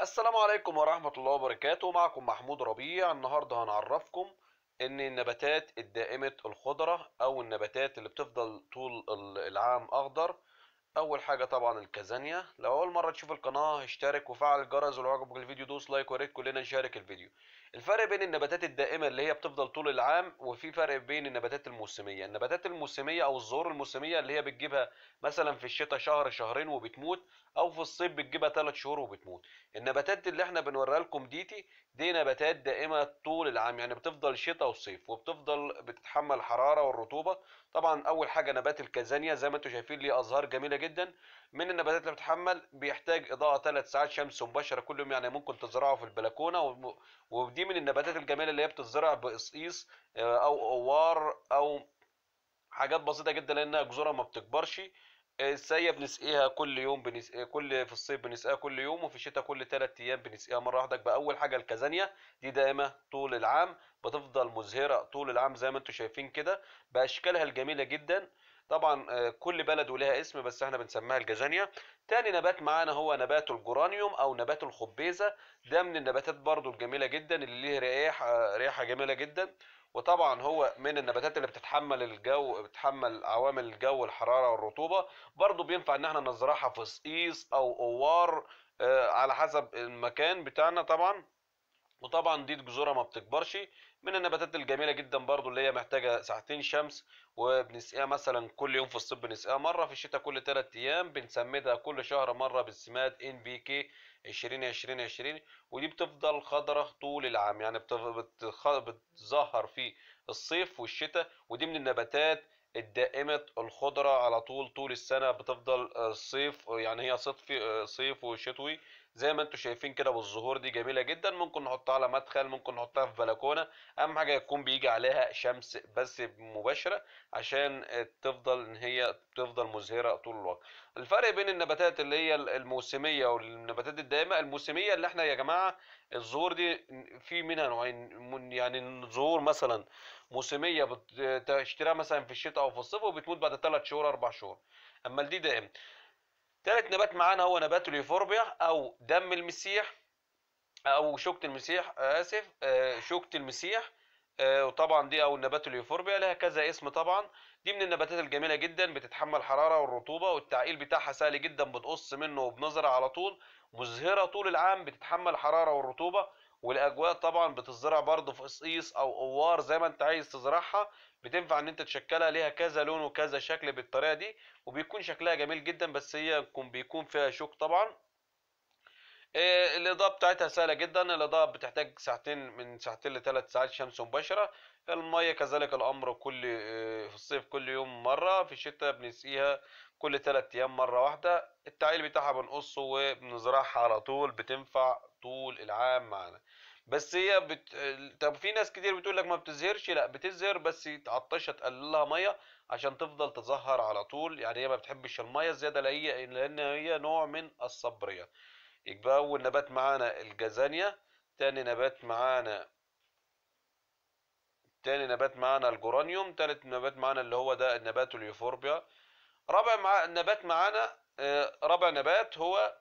السلام عليكم ورحمة الله وبركاته معكم محمود ربيع النهاردة هنعرفكم ان النباتات الدائمة الخضرة او النباتات اللي بتفضل طول العام اخضر اول حاجه طبعا الكازانيا لو اول مره تشوف القناه اشترك وفعل الجرس ولو عجبك الفيديو دوس لايك وريت كلنا نشارك الفيديو الفرق بين النباتات الدائمه اللي هي بتفضل طول العام وفي فرق بين النباتات الموسميه النباتات الموسميه او الزهور الموسميه اللي هي بتجيبها مثلا في الشتاء شهر شهرين وبتموت او في الصيف بتجيبها 3 شهور وبتموت النباتات اللي احنا بنوريها لكم ديتي دي نباتات دائمه طول العام يعني بتفضل شتاء وصيف وبتفضل بتتحمل الحراره والرطوبه طبعا اول حاجه نبات الكازانيا زي ما انتم شايفين ليه ازهار جميله جدا من النباتات اللي بتحمل بيحتاج اضاءه ثلاث ساعات شمس مباشره كل يوم يعني ممكن تزرعه في البلكونه ودي من النباتات الجميله اللي هي بتتزرع بقصقيص آه، او اوار او حاجات بسيطه جدا لانها جذورها ما بتكبرش آه، الساقيه بنسقيها كل يوم بنس... كل في الصيف بنسقيها كل يوم وفي الشتاء كل ثلاث ايام بنسقيها مره واحده باول حاجه الكازانيا دي دائمه طول العام بتفضل مزهره طول العام زي ما انتم شايفين كده باشكالها الجميله جدا طبعا آه، كل بلد ولها اسم بس احنا بنسميها الجازانيا تاني نبات معانا هو نبات الجورانيوم او نبات الخبيزه ده من النباتات برضو الجميله جدا اللي ليه ريحه ريحه جميله جدا وطبعا هو من النباتات اللي بتتحمل الجو بتتحمل عوامل الجو الحراره والرطوبه برضو بينفع ان احنا نزرعها في صقيص او اوار آه، على حسب المكان بتاعنا طبعا وطبعا دي الجذوره ما بتكبرش من النباتات الجميله جدا برضو اللي هي محتاجه ساعتين شمس وبنسقيها مثلا كل يوم في الصيف بنسقيها مره في الشتاء كل ثلاث ايام بنسمدها كل شهر مره بالسماد ان بي كي 20 20 20 ودي بتفضل خضره طول العام يعني بتظهر في الصيف والشتاء ودي من النباتات الدائمة الخضرة على طول طول السنة بتفضل آه، صيف يعني هي صيفي آه، صيف وشتوي زي ما انتم شايفين كده بالزهور دي جميلة جدا ممكن نحطها على مدخل ممكن نحطها في بلكونة اهم حاجة يكون بيجي عليها شمس بس مباشرة عشان تفضل ان هي تفضل مزهرة طول الوقت الفرق بين النباتات اللي هي الموسمية والنباتات الدائمة الموسمية اللي احنا يا جماعة الزهور دي في منها نوعين يعني الزهور مثلا موسميه بتشتريها مثلا في الشتاء او في الصيف وبتموت بعد ثلاث شهور اربع شهور اما الدي دائم ثالث نبات معانا هو نبات اليوفوربيا او دم المسيح او شوكه المسيح اسف آه، شوكه المسيح آه، وطبعا دي او النبات اليوفوربيا لها كذا اسم طبعا دي من النباتات الجميله جدا بتتحمل الحراره والرطوبه والتعقيل بتاعها سهل جدا بتقص منه وبنظره على طول مزهره طول العام بتتحمل الحراره والرطوبه والاجواء طبعا بتزرع برضه في قصقيص او اوار زي ما انت عايز تزرعها بتنفع ان انت تشكلها ليها كذا لون وكذا شكل بالطريقه دي وبيكون شكلها جميل جدا بس هي بيكون فيها شوك طبعا آه، الاضاءه بتاعتها سهله جدا الاضاءه بتحتاج ساعتين من ساعتين لثلاث ساعات شمس مباشره الميه كذلك الامر كل آه، في الصيف كل يوم مره في الشتاء بنسقيها كل ثلاث ايام مره واحده التعيل بتاعها بنقصه وبنزرعها على طول بتنفع طول العام معانا بس هي بت... طب في ناس كتير بتقول لك ما بتزهرش لا بتزهر بس تعطشها تقللها ميه عشان تفضل تزهر على طول يعني هي ما بتحبش الميه الزياده لان هي نوع من الصبريه يبقى أول نبات معانا الجازانيا تاني نبات معانا تاني نبات معانا الجورانيوم تالت نبات معانا اللي هو ده النبات اليوفوربيا رابع مع... نبات معانا آه، رابع نبات هو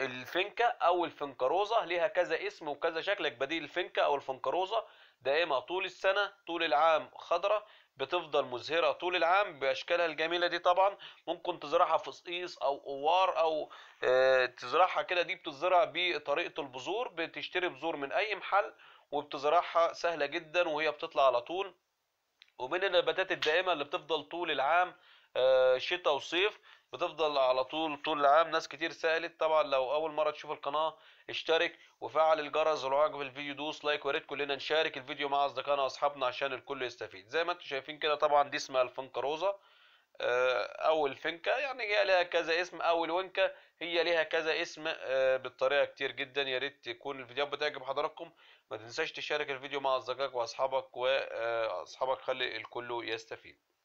الفنكة أو الفنكروزة ليها كذا اسم وكذا شكل بديل الفنكة أو الفنكروزة دائمة طول السنة طول العام خضرة بتفضل مزهرة طول العام بأشكالها الجميلة دي طبعا ممكن تزرعها في صقيص أو قوار أو آه، تزرعها كده دي بتزرع بطريقة البذور بتشتري بذور من أي محل وبتزرعها سهلة جدا وهي بتطلع على طول ومن النباتات الدائمة اللي بتفضل طول العام آه، شتاء وصيف بتفضل على طول طول العام ناس كتير سالت طبعا لو اول مره تشوف القناه اشترك وفعل الجرس ولو عجب الفيديو دوس لايك وريت كلنا نشارك الفيديو مع اصدقائنا واصحابنا عشان الكل يستفيد زي ما انتم شايفين كده طبعا دي اسمها الفنكة روزا آه، او الفنكة يعني هي لها كذا اسم او الونكة هي لها كذا اسم آه، بالطريقه كتير جدا يا ريت تكون الفيديوهات بتعجب حضراتكم ما تنساش تشارك الفيديو مع اصدقائك واصحابك واصحابك آه، خلي الكل يستفيد